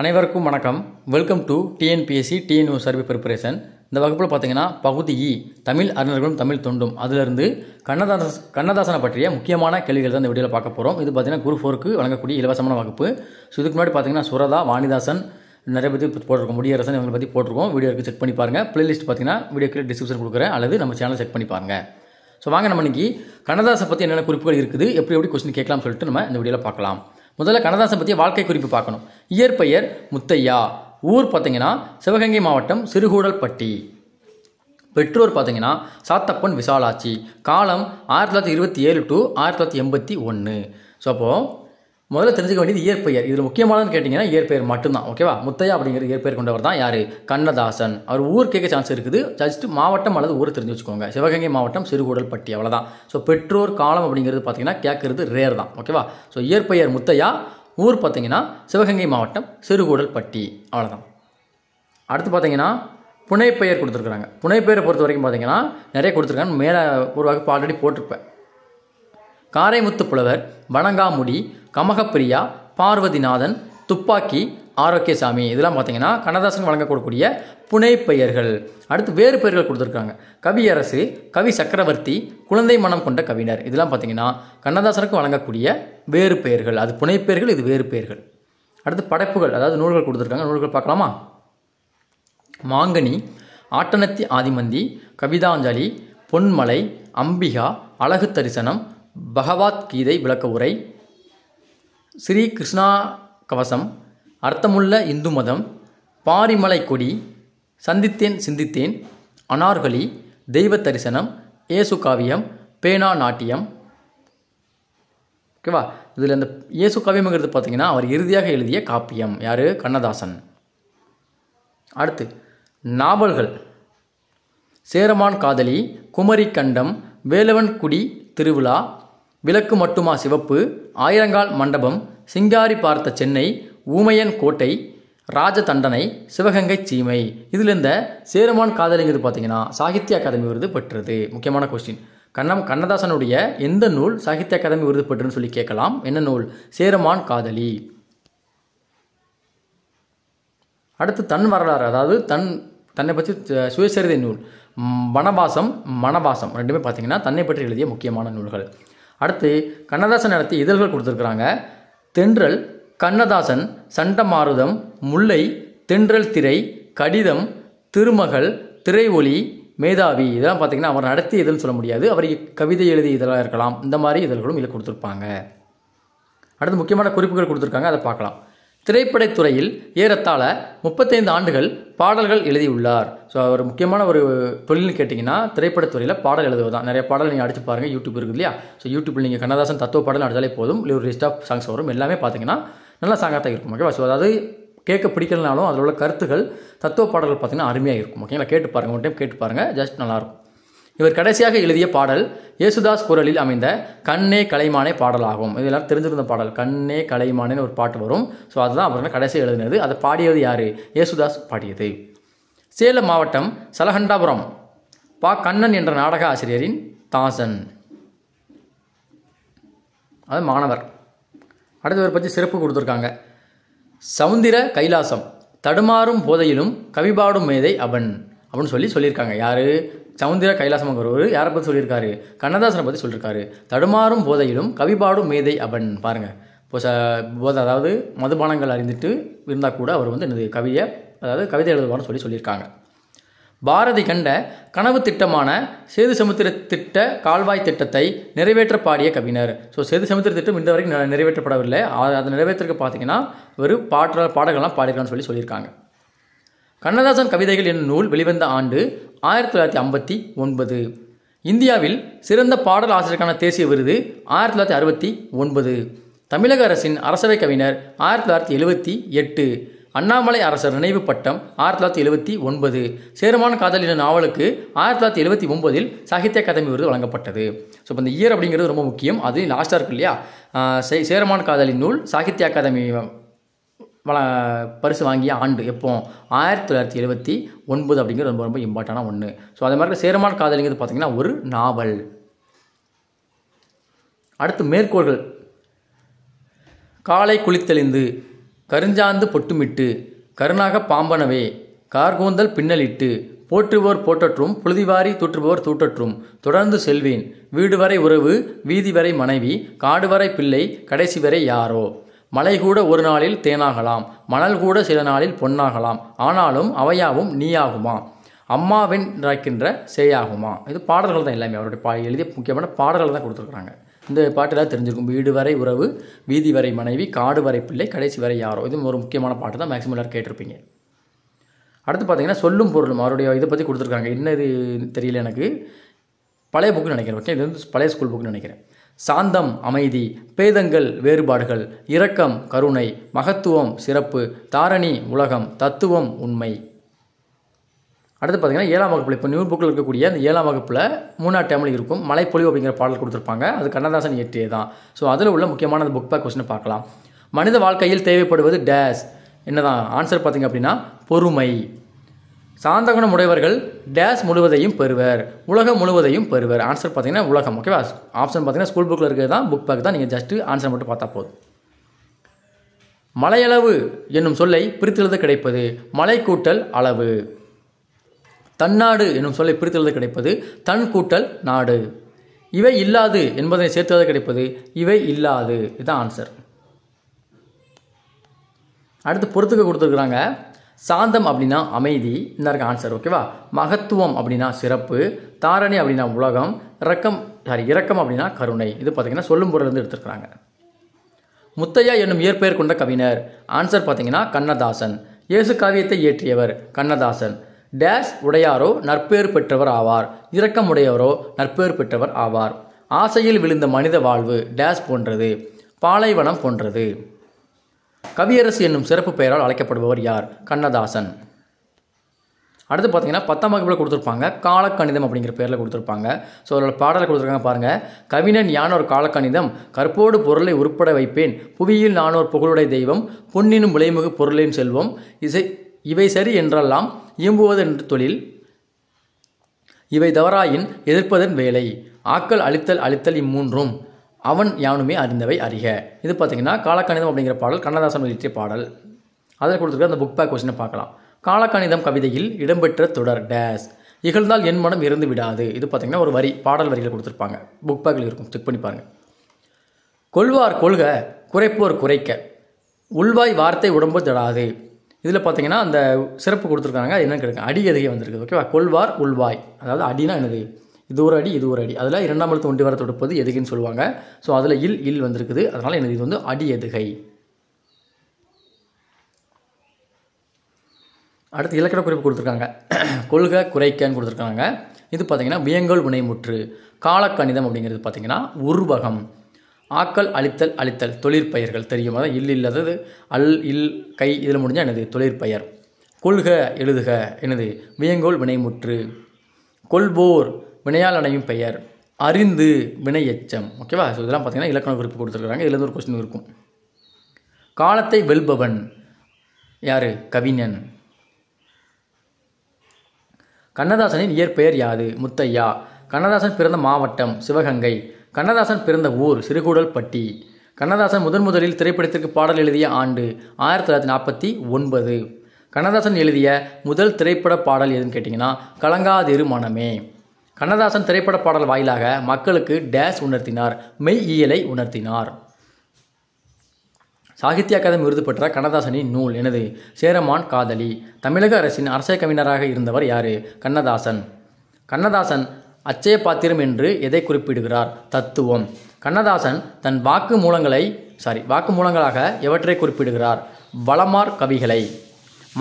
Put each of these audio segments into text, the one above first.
அனைவருக்கும் வணக்கம் welcome to TNPSC டிஎன்ஓ சர்வே ப்ரிப்பரேஷன் இந்த வகுப்பில் பார்த்தீங்கன்னா பகுதி இ தமிழ் அறிஞர்களும் தமிழ் தொண்டும் அதிலிருந்து கண்ணதாச கண்ணதாசனை பற்றிய முக்கியமான கேள்விகள் தான் இந்த வீடியோவில் பார்க்க போகிறோம் இது பார்த்திங்கன்னா குரு ஃபோருக்கு வழங்கக்கூடிய இலவசமான வகுப்பு ஸோ இதுக்கு முன்னாடி பார்த்திங்கன்னா சுரதா வாணிதாசன் நிறைய பேர் போட்டிருக்கோம் முடியரசன் இவங்களை பற்றி போட்டிருக்கோம் வீடியோக்கு செக் பண்ணி பாருங்கள் ப்ளேலிஸ்ட் பார்த்தீங்கன்னா வீடியோ கீழே டிஸ்கிரிப்ஷன் கொடுக்குறேன் அல்லது நம்ம சேனல் செக் பண்ணி பாருங்கள் ஸோ வாங்க நம்ம இன்றைக்கி கண்ணதாசை பற்றி என்னென்ன குறிப்புகள் இருக்குது எப்படி எப்படி கொஸ்டின் கேட்கலாம்னு சொல்லிட்டு நம்ம இந்த வீடியோவில் பார்க்கலாம் முதல்ல கண்ணதாசன் பற்றிய வாழ்க்கை குறிப்பு பார்க்கணும் இயற்பெயர் முத்தையா ஊர் பார்த்தீங்கன்னா சிவகங்கை மாவட்டம் சிறுகூடல்பட்டி பெற்றோர் பார்த்தீங்கன்னா சாத்தப்பன் விசாலாட்சி காலம் ஆயிரத்தி தொள்ளாயிரத்தி இருபத்தி ஏழு டு ஆயிரத்தி தொள்ளாயிரத்தி எண்பத்தி ஒன்று ஸோ அப்போது முதல்ல தெரிஞ்சுக்க வேண்டியது இயற்பெயர் இதில் முக்கியமானது கேட்டிங்கன்னா இயற்பெயர் மட்டும்தான் ஓகேவா முத்தையா அப்படிங்கிற இயற்பெயர் கொண்டவர் தான் யார் கண்ணதாசன் அவர் ஊர் கேட்க சான்ஸ் இருக்குது ஜஸ்ட் மாவட்டம் அல்லது ஊர் தெரிஞ்சு வச்சுக்கோங்க சிவகங்கை மாவட்டம் பட்டி அவ்வளோதான் ஸோ பெற்றோர் காலம் அப்படிங்கிறது பார்த்தீங்கன்னா கேட்கறது ரேர் தான் ஓகேவா ஸோ இயற்பெயர் முத்தையா ஊர் பார்த்தீங்கன்னா சிவகங்கை மாவட்டம் பட்டி அவ்வளோதான் அடுத்து பார்த்தீங்கன்னா புனைப்பெயர் கொடுத்துருக்குறாங்க புனைப்பெயரை பொறுத்த வரைக்கும் பார்த்தீங்கன்னா நிறைய கொடுத்துருக்காங்க மேலே ஒரு ஆல்ரெடி போட்டிருப்பேன் காரைமுத்து புலவர் வணங்காமுடி கமகப்பிரியா பார்வதிநாதன் துப்பாக்கி ஆரோக்கியசாமி இதெல்லாம் பார்த்தீங்கன்னா கண்ணதாசன் வழங்கக்கூடக்கூடிய புனை பெயர்கள் அடுத்து வேறு பெயர்கள் கொடுத்துருக்காங்க கவியரசு கவி சக்கரவர்த்தி குழந்தை மனம் கொண்ட கவிஞர் இதெல்லாம் பார்த்தீங்கன்னா கண்ணதாசனுக்கு வழங்கக்கூடிய வேறு பெயர்கள் அது புனை பெயர்கள் இது வேறு பெயர்கள் அடுத்து படைப்புகள் அதாவது நூல்கள் கொடுத்துருக்காங்க நூல்கள் பார்க்கலாமா மாங்கனி ஆட்டனத்தி ஆதிமந்தி கவிதாஞ்சலி பொன்மலை அம்பிகா அழகு தரிசனம் பகவத்கீதை விளக்க உரை ஸ்ரீ கிருஷ்ணா கவசம் அர்த்தமுள்ள இந்து மதம் பாரிமலை கொடி சந்தித்தேன் சிந்தித்தேன் அனார்கலி தெய்வ தரிசனம் இயேசு காவியம் பேனா நாட்டியம் ஓகேவா இதில் இந்த இயேசு காவியம்ங்கிறது பார்த்தீங்கன்னா அவர் இறுதியாக எழுதிய காப்பியம் யார் கண்ணதாசன் அடுத்து நாவல்கள் சேரமான் காதலி குமரி கண்டம் வேலவன் குடி திருவிழா விளக்கு மட்டுமா சிவப்பு ஆயிரங்கால் மண்டபம் சிங்காரி பார்த்த சென்னை ஊமையன் கோட்டை ராஜதண்டனை சிவகங்கை சீமை இதில் சேரமான் சேருமான் காதலிங்கிறது பார்த்தீங்கன்னா சாகித்ய அகாதமி விருது பெற்றது முக்கியமான கொஸ்டின் கண்ணம் கண்ணதாசனுடைய எந்த நூல் சாகித்ய அகாதமி விருது பெற்றுன்னு சொல்லி கேட்கலாம் என்ன நூல் சேருமான் காதலி அடுத்து தன் வரலாறு அதாவது தன் தன்னை பற்றி சுயசரிதை நூல் வனவாசம் மனவாசம் ரெண்டுமே பார்த்தீங்கன்னா தன்னை பற்றி எழுதிய முக்கியமான நூல்கள் அடுத்து கண்ணதாசன் நடத்தி இதழ்கள் கொடுத்துருக்குறாங்க தென்றல் கண்ணதாசன் சண்டமாருதம் முல்லை தென்றல் திரை கடிதம் திருமகள் திரை ஒளி மேதாவி இதெல்லாம் பார்த்திங்கன்னா அவர் நடத்திய இதழ்னு சொல்ல முடியாது அவர் கவிதை எழுதி இதழாக இருக்கலாம் இந்த மாதிரி இதழ்களும் இதில் கொடுத்துருப்பாங்க அடுத்து முக்கியமான குறிப்புகள் கொடுத்துருக்காங்க அதை பார்க்கலாம் திரைப்படத்துறையில் ஏறத்தாழ முப்பத்தைந்து ஆண்டுகள் பாடல்கள் எழுதியுள்ளார் ஸோ அவர் முக்கியமான ஒரு தொழில்னு கேட்டிங்கன்னா திரைப்படத்துறையில் பாடல் எழுதுவது தான் நிறைய பாடல் நீங்கள் அடித்து பாருங்கள் யூடியூப் இருக்குது இல்லையா ஸோ யூடியூப்பில் நீங்கள் கண்ணதாசன் தத்துவ பாடல் அடித்தாலே போதும் ஒரு லிஸ்ட் ஆஃப் சாங்ஸ் வரும் எல்லாமே பார்த்தீங்கன்னா நல்ல சாங்காக இருக்கும் ஓகேவா ஸோ அதாவது கேட்க பிடிக்கலனாலும் அதில் உள்ள கருத்துகள் தத்துவ பாடல்கள் பார்த்திங்கன்னா அருமையாக இருக்கும் ஓகேங்களா கேட்டு பாருங்கள் ஒன் டைம் கேட்டு பாருங்கள் ஜஸ்ட் நல்லாயிருக்கும் இவர் கடைசியாக எழுதிய பாடல் யேசுதாஸ் குரலில் அமைந்த கண்ணே கலைமானே பாடலாகும் இது எல்லாரும் தெரிஞ்சிருந்த பாடல் கண்ணே கலைமானேன்னு ஒரு பாட்டு வரும் ஸோ அதுதான் அவர் கடைசி எழுதினது அதை பாடியது யார் யேசுதாஸ் பாடியது சேலம் மாவட்டம் சலகண்டாபுரம் பா கண்ணன் என்ற நாடக ஆசிரியரின் தாசன் அது மாணவர் அடுத்தவர் பற்றி சிறப்பு கொடுத்துருக்காங்க சவுந்திர கைலாசம் தடுமாறும் போதையிலும் கவிபாடும் மேதை அவன் அப்படின்னு சொல்லி சொல்லியிருக்காங்க யார் சவுந்திர குரு யாரை பற்றி சொல்லியிருக்காரு கண்ணதாசனை பற்றி சொல்லியிருக்காரு தடுமாறும் போதையிலும் கவிபாடும் மேதை அவன் பாருங்கள் இப்போ ச போதை அதாவது மதுபானங்கள் அறிந்துட்டு இருந்தால் கூட அவர் வந்து எனது கவியை அதாவது கவிதை எழுதுவான்னு சொல்லி சொல்லியிருக்காங்க பாரதி கண்ட கனவு திட்டமான சேது சமுத்திர திட்ட கால்வாய் திட்டத்தை நிறைவேற்ற பாடிய கவிஞர் ஸோ சேது சமுத்திர திட்டம் இந்த வரைக்கும் நிறைவேற்றப்படவில்லை அதை நிறைவேற்றுறதுக்கு பார்த்தீங்கன்னா ஒரு பாடல் பாடல்கள்லாம் பாடிக்கலாம்னு சொல்லி சொல்லியிருக்காங்க கண்ணதாசன் கவிதைகள் என்னும் நூல் வெளிவந்த ஆண்டு ஆயிரத்தி தொள்ளாயிரத்தி ஐம்பத்தி ஒன்பது இந்தியாவில் சிறந்த பாடல் ஆசிரியருக்கான தேசிய விருது ஆயிரத்தி தொள்ளாயிரத்தி அறுபத்தி ஒன்பது தமிழக அரசின் அரசவை கவிஞர் ஆயிரத்தி தொள்ளாயிரத்தி எழுபத்தி எட்டு அண்ணாமலை அரசர் நினைவு பட்டம் ஆயிரத்தி தொள்ளாயிரத்தி எழுபத்தி ஒன்பது சேருமான காதல் என்ற நாவலுக்கு ஆயிரத்தி தொள்ளாயிரத்தி எழுபத்தி ஒன்பதில் சாகித்ய அகாதமி விருது வழங்கப்பட்டது ஸோ இப்போ இந்த இயர் அப்படிங்கிறது ரொம்ப முக்கியம் அது லாஸ்ட்டாக இருக்கு இல்லையா சே சேரமான காதலின் நூல் சாகித்ய அகாதமி பரிசு வாங்கிய ஆண்டு எப்போ ஆயிரத்தி தொள்ளாயிரத்தி எழுபத்தி ஒன்பது அப்படிங்கிறது ரொம்ப ரொம்ப இம்பார்ட்டண்டான ஒன்று ஸோ அதே மாதிரி சேரமான காதலிங்கிறது பார்த்திங்கன்னா ஒரு நாவல் அடுத்து மேற்கோள்கள் காலை குளித்தெளிந்து கருஞ்சாந்து பொட்டுமிட்டு கருணாக பாம்பனவே கார்கூந்தல் பின்னலிட்டு போற்றுவோர் போற்றற்றும் புழுதிவாரி தூற்றுபவர் தூற்றற்றும் தொடர்ந்து செல்வேன் வீடு வரை உறவு வீதி வரை மனைவி காடு வரை பிள்ளை கடைசி வரை யாரோ மலை கூட ஒரு நாளில் தேனாகலாம் மணல் கூட சில நாளில் பொன்னாகலாம் ஆனாலும் அவையாவும் நீயாகுமா அம்மாவின் நடக்கின்ற செய்யாகுமா இது பாடல்கள் தான் எல்லாமே அவருடைய பா எழுதிய முக்கியமான பாடல்கள் தான் கொடுத்துருக்குறாங்க இந்த பாட்டு எல்லாம் தெரிஞ்சிருக்கும் வீடு வரை உறவு வீதி வரை மனைவி காடு வரை பிள்ளை கடைசி வரை யாரோ இது ஒரு முக்கியமான பாட்டு தான் மேக்ஸிமம் எல்லாரும் கேட்டிருப்பீங்க அடுத்து பார்த்தீங்கன்னா சொல்லும் பொருளும் அவருடைய இதை பற்றி கொடுத்துருக்காங்க என்ன இது தெரியல எனக்கு பழைய புக்கு நினைக்கிறேன் ஓகே இது வந்து பழைய ஸ்கூல் புக்குன்னு நினைக்கிறேன் சாந்தம் அமைதி பேதங்கள் வேறுபாடுகள் இரக்கம் கருணை மகத்துவம் சிறப்பு தாரணி உலகம் தத்துவம் உண்மை அடுத்து பார்த்திங்கன்னா ஏழாம் வகுப்பில் இப்போ நியூ புக்கில் இருக்கக்கூடிய அந்த ஏழாம் வகுப்பில் மூணா டேமில் இருக்கும் மலைப்பொழிவு அப்படிங்கிற பாடல் கொடுத்துருப்பாங்க அது கண்ணதாசன் இயற்றியே தான் ஸோ அதில் உள்ள முக்கியமான அந்த புக் பேக் கொஸ்டினை பார்க்கலாம் மனித வாழ்க்கையில் தேவைப்படுவது டேஸ் என்னதான் ஆன்சர் பார்த்திங்க அப்படின்னா பொறுமை சாந்தகுணம் உடையவர்கள் டேஸ் முழுவதையும் பெறுவர் உலகம் முழுவதையும் பெறுவர் ஆன்சர் பார்த்தீங்கன்னா உலகம் ஓகேவா ஆப்ஷன் பார்த்தீங்கன்னா ஸ்கூல் புக்கில் இருக்கிறது தான் புக் பேக் தான் நீங்கள் ஜஸ்ட்டு ஆன்சர் மட்டும் பார்த்தா போதும் மலையளவு என்னும் சொல்லை பிரித்தெழுத கிடைப்பது மலை கூட்டல் அளவு தன்னாடு என்னும் சொல்லை பிரித்தெழுத கிடைப்பது தன் கூட்டல் நாடு இவை இல்லாது என்பதனை சேர்த்துவது கிடைப்பது இவை இல்லாது இதுதான் ஆன்சர் அடுத்து பொறுத்துக்க கொடுத்துருக்குறாங்க சாந்தம் அப்படின்னா அமைதி இந்த இருக்க ஆன்சர் ஓகேவா மகத்துவம் அப்படின்னா சிறப்பு தாரணி அப்படின்னா உலகம் இரக்கம் சாரி இரக்கம் அப்படின்னா கருணை இது பார்த்தீங்கன்னா சொல்லும் இருந்து எடுத்துருக்குறாங்க முத்தையா என்னும் இயற்பெயர் கொண்ட கவிஞர் ஆன்சர் பார்த்திங்கன்னா கண்ணதாசன் இயேசு காவியத்தை இயற்றியவர் கண்ணதாசன் டேஷ் உடையாரோ நற்பேர் பெற்றவர் ஆவார் உடையவரோ நற்பேர் பெற்றவர் ஆவார் ஆசையில் விழுந்த மனித வாழ்வு டேஷ் போன்றது பாலைவனம் போன்றது கவியரசு என்னும் சிறப்பு பெயரால் அழைக்கப்படுபவர் யார் கண்ணதாசன் அடுத்து பார்த்தீங்கன்னா பத்தாம் வகுப்பில் கொடுத்துருப்பாங்க காலக்கணிதம் அப்படிங்கிற பேரில் கொடுத்துருப்பாங்க ஸோ அதோட பாடலை கொடுத்துருக்காங்க பாருங்கள் கவிஞன் யானோர் காலக்கணிதம் கற்போடு பொருளை உருப்பட வைப்பேன் புவியில் நானோர் புகழுடை தெய்வம் பொன்னினும் விளைமுகு பொருளையும் செல்வம் இசை இவை சரி என்றெல்லாம் இயம்புவது என்று தொழில் இவை தவறாயின் எதிர்ப்பதன் வேலை ஆக்கல் அழித்தல் அழித்தல் இம்மூன்றும் அவன் யானுமே அறிந்தவை அறிக இது பார்த்திங்கன்னா காலக்கணிதம் அப்படிங்கிற பாடல் கண்ணதாசன் வெளியிட்ட பாடல் அதில் கொடுத்துருக்க அந்த புக் பேக் கொஸ்டினை பார்க்கலாம் காலக்கணிதம் கவிதையில் இடம்பெற்ற தொடர் டேஸ் இகழ்ந்தால் என் மனம் இருந்து விடாது இது பார்த்திங்கன்னா ஒரு வரி பாடல் வரிகள் கொடுத்துருப்பாங்க புக் பேக்கில் இருக்கும் செக் பண்ணி பாருங்கள் கொள்வார் கொள்க குறைப்போர் குறைக்க உள்வாய் வார்த்தை உடம்பு தடாது இதில் பார்த்தீங்கன்னா அந்த சிறப்பு கொடுத்துருக்காங்க என்னென்னு கிடைக்கும் அடி எதுகே வந்திருக்குது ஓகேவா கொள்வார் உள்வாய் அதாவது அடினா என்னது இது ஒரு அடி இது ஒரு அடி அதில் இரண்டாம் எழுத்து ஒன்றி வர தொடுப்பது எதுகைன்னு சொல்லுவாங்க ஸோ அதில் இல் இல் வந்திருக்குது அதனால் எனக்கு இது வந்து அடி எதுகை அடுத்து இலக்கண குறிப்பு கொடுத்துருக்காங்க கொள்கை குறைக்கன்னு கொடுத்துருக்காங்க இது பார்த்திங்கன்னா வியங்கோல் வினைமுற்று காலக்கணிதம் அப்படிங்கிறது பார்த்திங்கன்னா உருவகம் ஆக்கல் அழித்தல் அழித்தல் தொழிற்பெயர்கள் தெரியும் அதான் இல் இல்லாதது அல் இல் கை இதில் முடிஞ்சால் எனது தொழிற்பெயர் கொள்க எழுதுக எனது வியங்கோல் வினைமுற்று கொள்வோர் வினையால் அடையும் பெயர் அறிந்து வினை எச்சம் ஓகேவா ஸோ இதெல்லாம் பார்த்தீங்கன்னா இலக்கண குறிப்பு கொடுத்துருக்குறாங்க இதில் ஒரு கொஸ்டின் இருக்கும் காலத்தை வெல்பவன் யார் கவிஞன் கண்ணதாசனின் இயற்பெயர் யாது முத்தையா கண்ணதாசன் பிறந்த மாவட்டம் சிவகங்கை கண்ணதாசன் பிறந்த ஊர் சிறுகூடல்பட்டி கண்ணதாசன் முதன் முதலில் திரைப்படத்திற்கு பாடல் எழுதிய ஆண்டு ஆயிரத்தி தொள்ளாயிரத்தி நாற்பத்தி ஒன்பது கண்ணதாசன் எழுதிய முதல் திரைப்பட பாடல் எதுன்னு கேட்டிங்கன்னா கலங்காதிரு மனமே கண்ணதாசன் திரைப்பட பாடல் வாயிலாக மக்களுக்கு டேஸ் உணர்த்தினார் மெய் இயலை உணர்த்தினார் சாகித்ய அகாதமி விருது பெற்ற கண்ணதாசனின் நூல் எனது சேரமான் காதலி தமிழக அரசின் அரசியல் கவிஞராக இருந்தவர் யார் கண்ணதாசன் கண்ணதாசன் அச்சய பாத்திரம் என்று எதை குறிப்பிடுகிறார் தத்துவம் கண்ணதாசன் தன் வாக்கு மூலங்களை சாரி வாக்கு மூலங்களாக எவற்றை குறிப்பிடுகிறார் வளமார் கவிகளை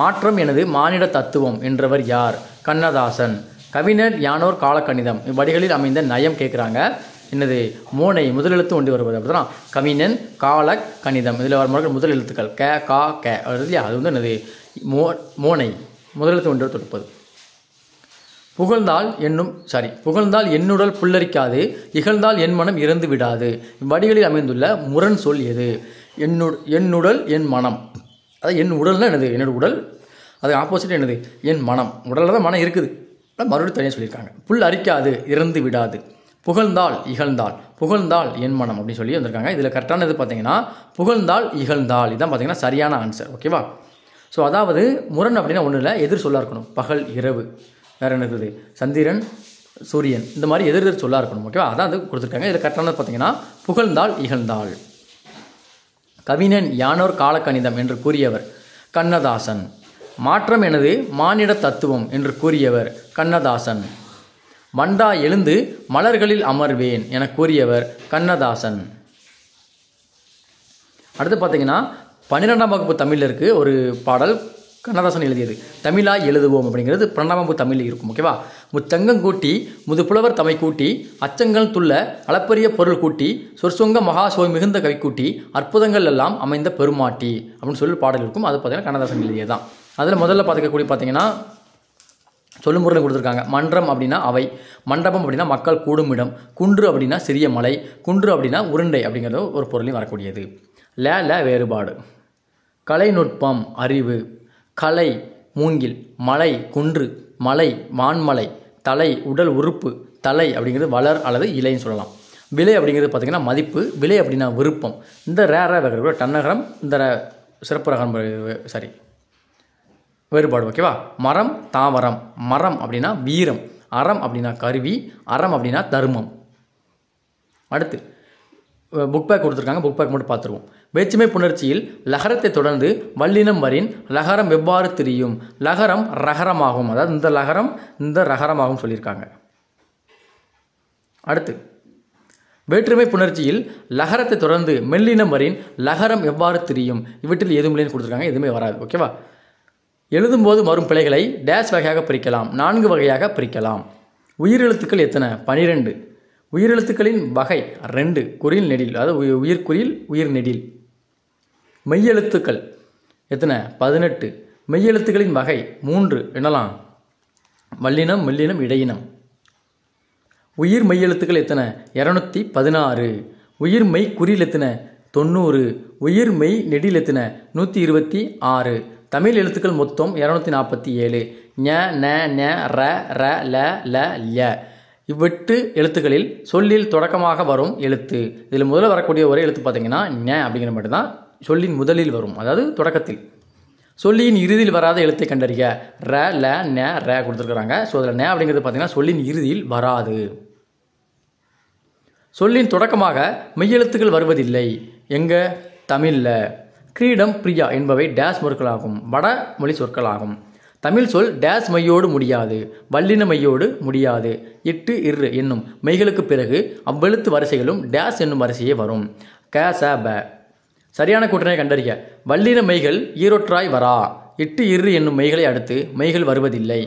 மாற்றம் எனது மானிட தத்துவம் என்றவர் யார் கண்ணதாசன் கவிஞர் யானோர் காலக்கணிதம் இவ்வடிகளில் அமைந்த நயம் கேட்குறாங்க என்னது மோனை முதலெழுத்து ஒன்று வருவது அப்படின்னா கவிஞன் கால கணிதம் இதில் வரும் முறைகள் முதல் எழுத்துக்கள் க கா கே இல்லையா அது வந்து என்னது மோ மோனை முதலெழுத்து ஒன்று தொடுப்பது புகழ்ந்தால் என்னும் சாரி புகழ்ந்தால் என்னுடல் புல்லரிக்காது இகழ்ந்தால் என் மனம் இறந்து விடாது வடிகளில் அமைந்துள்ள முரண் சொல் எது என்னு என்னுடல் என் மனம் அதாவது என் உடல்னால் என்னது என்னோட உடல் அது ஆப்போசிட் என்னது என் மனம் உடலில் தான் மனம் இருக்குது மறுபடியும் தனியாக சொல்லியிருக்காங்க புல் அரிக்காது இறந்து விடாது புகழ்ந்தால் இகழ்ந்தால் புகழ்ந்தால் என் மனம் அப்படின்னு சொல்லி வந்திருக்காங்க இதில் கரெக்டான இது பார்த்தீங்கன்னா புகழ்ந்தால் இகழ்ந்தால் இதான் பார்த்தீங்கன்னா சரியான ஆன்சர் ஓகேவா ஸோ அதாவது முரண் அப்படின்னா ஒன்றும் இல்லை எதிர் சொல்லாக இருக்கணும் பகல் இரவு வேறு என்ன இருக்குது சந்திரன் சூரியன் இந்த மாதிரி எதிர் எதிர் சொல்லாக இருக்கணும் ஓகேவா அதான் வந்து கொடுத்துருக்காங்க இதில் கரெக்டானது பார்த்தீங்கன்னா புகழ்ந்தால் இகழ்ந்தாள் கவிஞன் யானோர் காலக்கணிதம் என்று கூறியவர் கண்ணதாசன் மாற்றம் எனது மானிட தத்துவம் என்று கூறியவர் கண்ணதாசன் மண்டா எழுந்து மலர்களில் அமர்வேன் என கூறியவர் கண்ணதாசன் அடுத்து பார்த்தீங்கன்னா பன்னிரெண்டாம் வகுப்பு தமிழில் இருக்குது ஒரு பாடல் கண்ணதாசன் எழுதியது தமிழாய் எழுதுவோம் அப்படிங்கிறது பன்னெண்டாம் வகுப்பு தமிழில் இருக்கும் ஓகேவா முத்தங்கம் கூட்டி முதுப்புலவர் தமை கூட்டி அச்சங்கள் துள்ள அளப்பரிய பொருள் கூட்டி சொற்சொங்க மகா சுவை மிகுந்த கை கூட்டி அற்புதங்கள் எல்லாம் அமைந்த பெருமாட்டி அப்படின்னு சொல்லி பாடல் இருக்கும் அது பார்த்தீங்கன்னா கண்ணதாசன் எழுதியதான் அதில் முதல்ல பார்த்துக்கக்கூடிய பார்த்தீங்கன்னா சொல்லும் பொருள் கொடுத்துருக்காங்க மன்றம் அப்படின்னா அவை மண்டபம் அப்படின்னா மக்கள் கூடும் இடம் குன்று அப்படின்னா சிறிய மலை குன்று அப்படின்னா உருண்டை அப்படிங்கிறது ஒரு பொருளையும் வரக்கூடியது ல ல வேறுபாடு கலைநுட்பம் அறிவு கலை மூங்கில் மலை குன்று மலை வான்மலை தலை உடல் உறுப்பு தலை அப்படிங்கிறது வளர் அல்லது இலைன்னு சொல்லலாம் விலை அப்படிங்கிறது பார்த்திங்கன்னா மதிப்பு விலை அப்படின்னா விருப்பம் இந்த ரேராக கூட டன்னகரம் இந்த சிறப்பு ரகம் சாரி வேறுபாடு ஓகேவா மரம் தாவரம் மரம் அப்படின்னா வீரம் அறம் அப்படின்னா கருவி அறம் அப்படின்னா தர்மம் அடுத்து புக் பேக் கொடுத்துருக்காங்க புக் பேக் மட்டும் பார்த்துருவோம் வேற்றுமை புணர்ச்சியில் லகரத்தை தொடர்ந்து வல்லினம் வரின் லகரம் எவ்வாறு திரியும் லகரம் ரகரமாகும் அதாவது இந்த லகரம் இந்த ரகரமாகும் சொல்லியிருக்காங்க அடுத்து வேற்றுமை புணர்ச்சியில் லகரத்தை தொடர்ந்து மெல்லினம் வரின் லகரம் எவ்வாறு திரியும் இவற்றில் எதுவும் இல்லைன்னு கொடுத்துருக்காங்க எதுவுமே வராது ஓகேவா எழுதும்போது வரும் பிழைகளை டேஷ் வகையாக பிரிக்கலாம் நான்கு வகையாக பிரிக்கலாம் உயிரெழுத்துக்கள் எத்தனை பனிரெண்டு உயிரெழுத்துக்களின் வகை ரெண்டு குறியில் நெடில் அதாவது உயிர்குறியில் உயிர் நெடில் மெய்யெழுத்துக்கள் எத்தனை பதினெட்டு மெய்யெழுத்துக்களின் வகை மூன்று எனலாம் வல்லினம் மெல்லினம் இடையினம் உயிர் மெய்யெழுத்துக்கள் எத்தனை இரநூத்தி பதினாறு உயிர் மெய் குறியில் எத்தனை தொண்ணூறு உயிர் மெய் நெடில் எத்தனை நூற்றி இருபத்தி ஆறு தமிழ் எழுத்துக்கள் மொத்தம் இரநூத்தி நாற்பத்தி ஏழு ஞ ந ந ர ர ல ல ல இவ்வெட்டு எழுத்துக்களில் சொல்லில் தொடக்கமாக வரும் எழுத்து இதில் முதல்ல வரக்கூடிய ஒரே எழுத்து பார்த்தீங்கன்னா ஞ அப்படிங்கிற மட்டும் தான் சொல்லின் முதலில் வரும் அதாவது தொடக்கத்தில் சொல்லியின் இறுதியில் வராத எழுத்தை கண்டறிய ர ல ந ர கொடுத்துருக்குறாங்க ஸோ அதில் ந அப்படிங்கிறது பார்த்தீங்கன்னா சொல்லின் இறுதியில் வராது சொல்லின் தொடக்கமாக மெய்யெழுத்துக்கள் வருவதில்லை எங்கே தமிழில் கிரீடம் பிரியா என்பவை டேஸ் முற்களாகும் வடமொழி சொற்களாகும் தமிழ் சொல் டேஸ் மையோடு முடியாது வல்லின மையோடு முடியாது எட்டு இரு என்னும் மெய்களுக்கு பிறகு அவ்வெழுத்து வரிசைகளும் டேஸ் என்னும் வரிசையே வரும் க ச ப சரியான கூட்டணியை கண்டறிய வல்லின மெய்கள் ஈரொற்றாய் வரா எட்டு இரு என்னும் மெய்களை அடுத்து மெய்கள் வருவதில்லை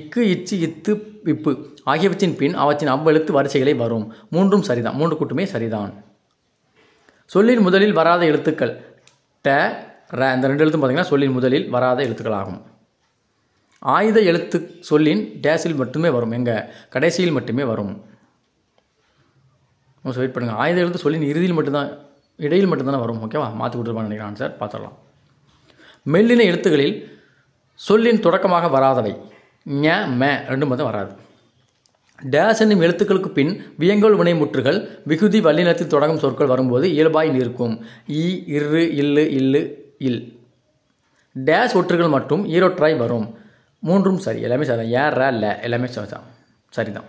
இக்கு இச்சு இத்து இப்பு ஆகியவற்றின் பின் அவற்றின் அவ்வெழுத்து வரிசைகளை வரும் மூன்றும் சரிதான் மூன்று கூட்டுமே சரிதான் சொல்லின் முதலில் வராத எழுத்துக்கள் ட ர இந்த ரெண்டு எழுத்தும் பார்த்திங்கன்னா சொல்லின் முதலில் வராத எழுத்துக்களாகும் ஆயுத எழுத்து சொல்லின் டேஸில் மட்டுமே வரும் எங்கள் கடைசியில் மட்டுமே வரும் வெயிட் பண்ணுங்கள் ஆயுத எழுத்து சொல்லின் இறுதியில் மட்டும்தான் இடையில் மட்டும்தானே வரும் ஓகேவா மாற்றி கொடுத்துருப்பான்னு சார் ஆன்சர் பார்த்துடலாம் மெல்லின எழுத்துக்களில் சொல்லின் தொடக்கமாக வராதவை ஞ ம ரெண்டும் மட்டும் வராது டேஸ் என்னும் எழுத்துக்களுக்கு பின் வியங்கோல் வினைமுற்றுகள் விகுதி வல்லினத்தில் தொடங்கும் சொற்கள் வரும்போது இயல்பாய் நிற்கும் இ இரு இல்லு இல்லு இல் டேஸ் ஒற்றுகள் மட்டும் ஈரோட்ராய் வரும் மூன்றும் சரி எல்லாமே சரி ஏ ர ல எல்லாமே சரிதான் சரிதான்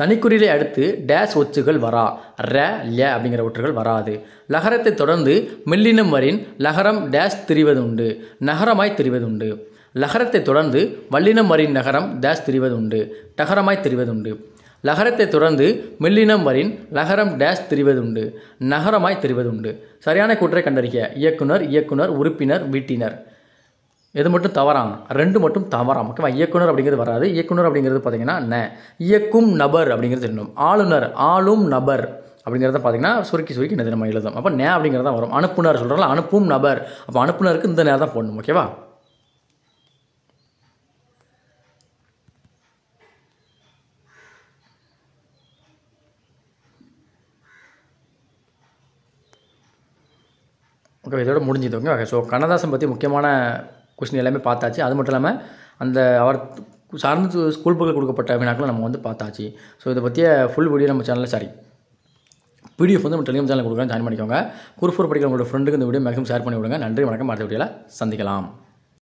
தனிக்குறியிலே அடுத்து டேஸ் ஒச்சுகள் வரா ர ல அப்படிங்கிற ஒற்றுகள் வராது லகரத்தை தொடர்ந்து மில்லினம் வரின் லகரம் டேஸ் உண்டு நகரமாய் உண்டு லகரத்தை தொடர்ந்து வல்லினம் வரின் நகரம் டேஷ் தெரிவதுண்டு டகரமாய் தெரிவதுண்டு லகரத்தை தொடர்ந்து மில்லினம் வரின் லகரம் டேஷ் தெரிவதுண்டு நகரமாய் தெரிவதுண்டு சரியான கூற்றை கண்டறிக இயக்குனர் இயக்குனர் உறுப்பினர் வீட்டினர் எது மட்டும் தவறாம் ரெண்டு மட்டும் தவறாம் ஓகேவா இயக்குனர் அப்படிங்கிறது வராது இயக்குனர் அப்படிங்கிறது பார்த்தீங்கன்னா என்ன இயக்கும் நபர் அப்படிங்கிறது தெரியணும் ஆளுநர் ஆளும் நபர் அப்படிங்கிறத பார்த்தீங்கன்னா சுருக்கி சுருக்கி நம்ம எழுதும் அப்போ நே அப்படிங்கிறதான் வரும் அனுப்புனர் சொல்கிறாங்களா அனுப்பும் நபர் அப்போ அனுப்புனருக்கு இந்த நேரம் தான் போடணும் ஓகேவா ஓகே இதோட முடிஞ்சுதுங்க ஓகே ஸோ கண்ணதாசன் பற்றி முக்கியமான கொஸ்டின் எல்லாமே பார்த்தாச்சு அது மட்டும் இல்லாமல் அந்த அவர் சார்ந்து ஸ்கூல் புக்கில் கொடுக்கப்பட்ட வினாக்களை நம்ம வந்து பார்த்தாச்சு ஸோ இதை பற்றிய ஃபுல் வீடியோ நம்ம சேனலில் சாரி பிடிஎஃப் வந்து நம்ம டெலிகிராம் சேனல் கொடுக்குறேன் ஜாயின் பண்ணிக்கோங்க குறுப்பூர் படிக்கிற உங்களோட ஃப்ரெண்டுக்கு இந்த வீடியோ மேக்ஸிமம் ஷேர் பண்ணி விடுங்க நன்றி வணக்கம் அடுத்த வீடியோவில் சந்திக்கலாம்